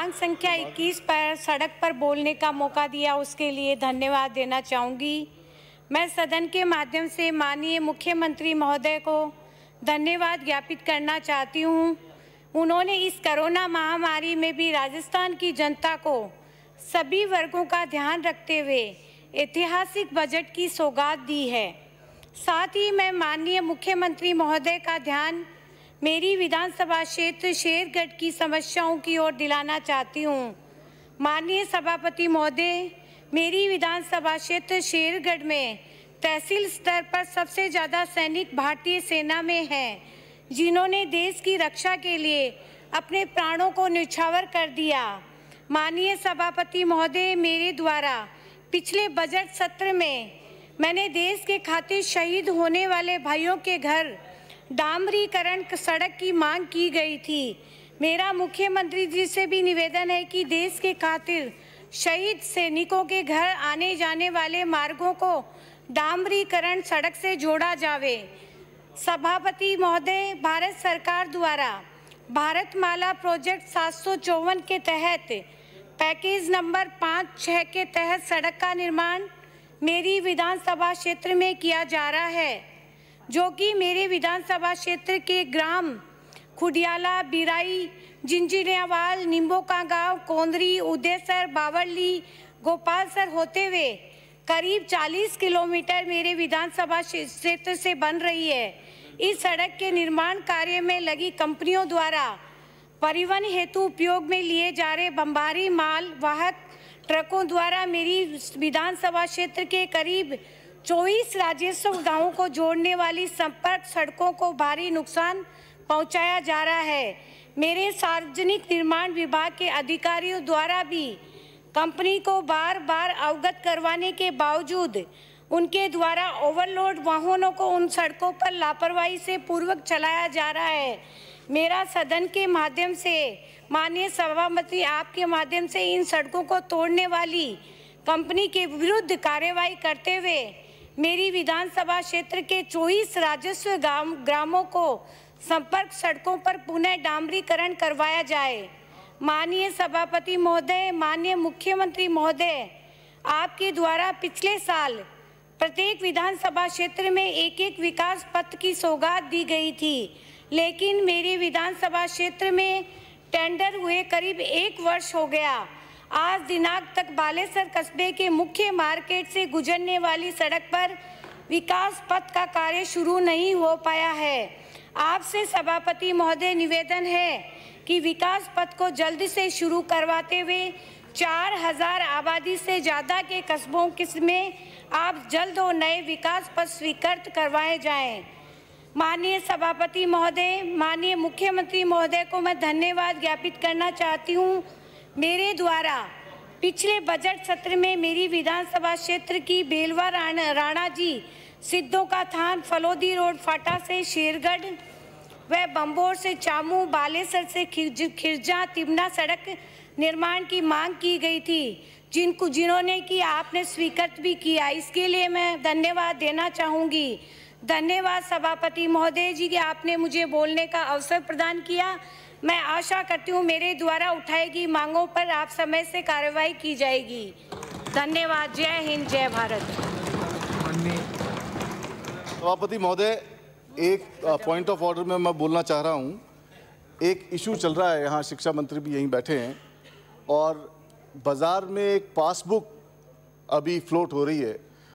पान संख्या 21 पर सड़क पर बोलने का मौका दिया उसके लिए धन्यवाद देना चाहूंगी मैं सदन के माध्यम से माननीय मुख्यमंत्री महोदय को धन्यवाद ज्ञापित करना चाहती हूँ उन्होंने इस कोरोना महामारी में भी राजस्थान की जनता को सभी वर्गों का ध्यान रखते हुए ऐतिहासिक बजट की सौगात दी है साथ ही मैं माननीय मुख्यमंत्री महोदय का ध्यान मेरी विधानसभा क्षेत्र शेरगढ़ की समस्याओं की ओर दिलाना चाहती हूँ माननीय सभापति महोदय मेरी विधानसभा क्षेत्र शेरगढ़ में तहसील स्तर पर सबसे ज़्यादा सैनिक भारतीय सेना में हैं जिन्होंने देश की रक्षा के लिए अपने प्राणों को निछावर कर दिया माननीय सभापति महोदय मेरे द्वारा पिछले बजट सत्र में मैंने देश के खाते शहीद होने वाले भाइयों के घर डामरीकरण सड़क की मांग की गई थी मेरा मुख्यमंत्री जी से भी निवेदन है कि देश के खातिर शहीद सैनिकों के घर आने जाने वाले मार्गों को डामरीकरण सड़क से जोड़ा जावे सभापति महोदय भारत सरकार द्वारा भारत माला प्रोजेक्ट सात के तहत पैकेज नंबर पाँच छः के तहत सड़क का निर्माण मेरी विधानसभा क्षेत्र में किया जा रहा है जो कि मेरे विधानसभा क्षेत्र के ग्राम खुडियाला बिराई जिंजिरियावाल निम्बो का गाँव कोंदरी उदयसर बावरली गोपालसर होते हुए करीब 40 किलोमीटर मेरे विधानसभा क्षेत्र से बन रही है इस सड़क के निर्माण कार्य में लगी कंपनियों द्वारा परिवहन हेतु उपयोग में लिए जा रहे बम्बारी माल वाहक ट्रकों द्वारा मेरी विधानसभा क्षेत्र के करीब चौबीस राजस्व गांवों को जोड़ने वाली संपर्क सड़कों को भारी नुकसान पहुंचाया जा रहा है मेरे सार्वजनिक निर्माण विभाग के अधिकारियों द्वारा भी कंपनी को बार बार अवगत करवाने के बावजूद उनके द्वारा ओवरलोड वाहनों को उन सड़कों पर लापरवाही से पूर्वक चलाया जा रहा है मेरा सदन के माध्यम से माननीय सभापति आपके माध्यम से इन सड़कों को तोड़ने वाली कंपनी के विरुद्ध कार्रवाई करते हुए मेरी विधानसभा क्षेत्र के चौबीस राजस्व ग्राम, ग्रामों को संपर्क सड़कों पर पुनः डामरीकरण करवाया जाए माननीय सभापति महोदय माननीय मुख्यमंत्री महोदय आपके द्वारा पिछले साल प्रत्येक विधानसभा क्षेत्र में एक एक विकास पथ की सौगात दी गई थी लेकिन मेरे विधानसभा क्षेत्र में टेंडर हुए करीब एक वर्ष हो गया आज दिनांक तक बालेसर कस्बे के मुख्य मार्केट से गुजरने वाली सड़क पर विकास पथ का कार्य शुरू नहीं हो पाया है आपसे सभापति महोदय निवेदन है कि विकास पथ को जल्द से शुरू करवाते हुए 4000 आबादी से ज़्यादा के कस्बों में आप जल्द और नए विकास पथ स्वीकृत करवाए जाएं। माननीय सभापति महोदय माननीय मुख्यमंत्री महोदय को मैं धन्यवाद ज्ञापित करना चाहती हूँ मेरे द्वारा पिछले बजट सत्र में मेरी विधानसभा क्षेत्र की बेलवा राणा, राणा जी सिद्धों का थान फलोदी रोड फाटा से शेरगढ़ व बम्बोर से चामू बालेसर से खिरजा तिमना सड़क निर्माण की मांग की गई थी जिनको जिन्होंने कि आपने स्वीकृत भी किया इसके लिए मैं धन्यवाद देना चाहूँगी धन्यवाद सभापति महोदय जी कि आपने मुझे बोलने का अवसर प्रदान किया मैं आशा करती हूँ मेरे द्वारा उठाई गई मांगों पर आप समय से कार्रवाई की जाएगी धन्यवाद जय हिंद जय भारत सभापति महोदय एक पॉइंट ऑफ ऑर्डर में मैं बोलना चाह रहा हूँ एक इशू चल रहा है यहाँ शिक्षा मंत्री भी यहीं बैठे हैं और बाज़ार में एक पासबुक अभी फ्लोट हो रही है